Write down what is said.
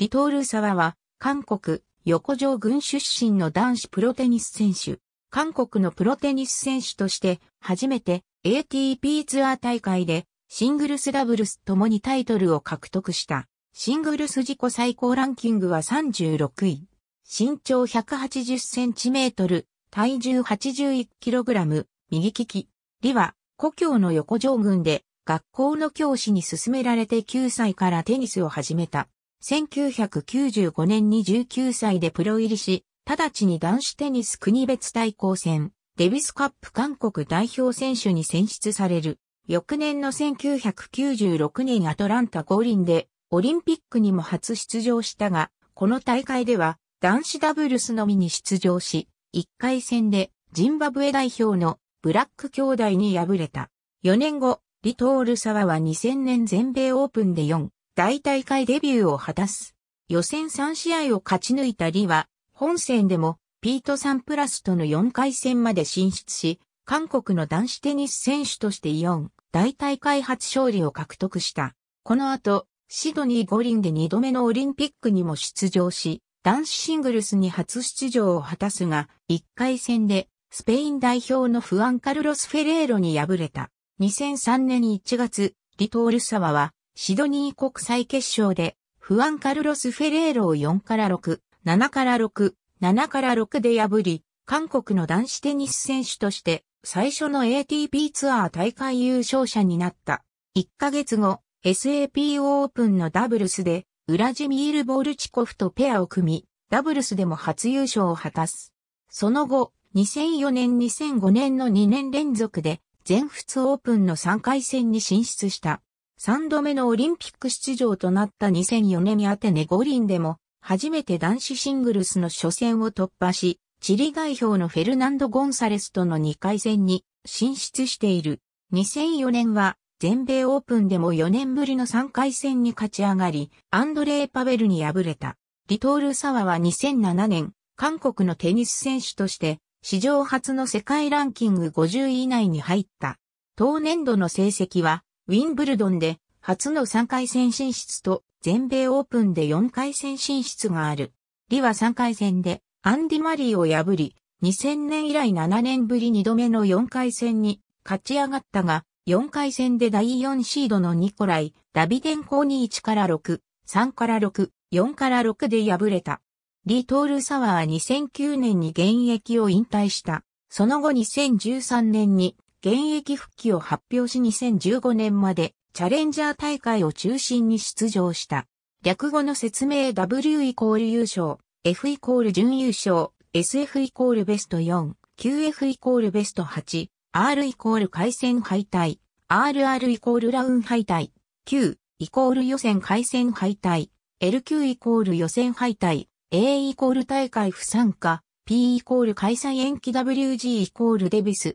リトール沢は、韓国、横城軍出身の男子プロテニス選手。韓国のプロテニス選手として、初めて ATP ツアー大会で、シングルスダブルスともにタイトルを獲得した。シングルス自己最高ランキングは36位。身長180センチメートル、体重81キログラム、右利き。李は、故郷の横城郡で、学校の教師に勧められて9歳からテニスを始めた。1995年に19歳でプロ入りし、直ちに男子テニス国別対抗戦、デビスカップ韓国代表選手に選出される。翌年の1996年アトランタ五輪でオリンピックにも初出場したが、この大会では男子ダブルスのみに出場し、1回戦でジンバブエ代表のブラック兄弟に敗れた。4年後、リトールサワは2000年全米オープンで4大大会デビューを果たす。予選3試合を勝ち抜いたリは、本戦でもピート・サンプラスとの4回戦まで進出し、韓国の男子テニス選手として4、大大会初勝利を獲得した。この後、シドニー五輪で2度目のオリンピックにも出場し、男子シングルスに初出場を果たすが、1回戦でスペイン代表のフアン・カルロス・フェレーロに敗れた。2003年1月、リトールサワはシドニー国際決勝で、フアン・カルロス・フェレーロを4から6、7から6、7から6で破り、韓国の男子テニス選手として、最初の ATP ツアー大会優勝者になった。1ヶ月後、SAP オープンのダブルスで、ウラジミール・ボルチコフとペアを組み、ダブルスでも初優勝を果たす。その後、2004年2005年の2年連続で、全仏オープンの3回戦に進出した。3度目のオリンピック出場となった2004年アテネ五輪でも、初めて男子シングルスの初戦を突破し、チリ代表のフェルナンド・ゴンサレスとの2回戦に進出している。2004年は全米オープンでも4年ぶりの3回戦に勝ち上がり、アンドレイ・パベルに敗れた。リトール・サワは2007年、韓国のテニス選手として、史上初の世界ランキング50位以内に入った。当年度の成績は、ウィンブルドンで初の3回戦進出と全米オープンで4回戦進出がある。リは3回戦でアンディ・マリーを破り、2000年以来7年ぶり2度目の4回戦に勝ち上がったが、4回戦で第4シードのニコライ、ダビデンコに1から6、3から6、4から6で敗れた。リトールサワーは2009年に現役を引退した。その後2013年に現役復帰を発表し2015年までチャレンジャー大会を中心に出場した。略語の説明 W イコール優勝、F イコール準優勝、SF イコールベスト4、QF イコールベスト8、R イコール回戦敗退、RR イコールラウン敗退、Q イコール予選回戦敗退、LQ イコール予選敗退、A イコール大会不参加、P イコール開催延期 WG イコールデビス、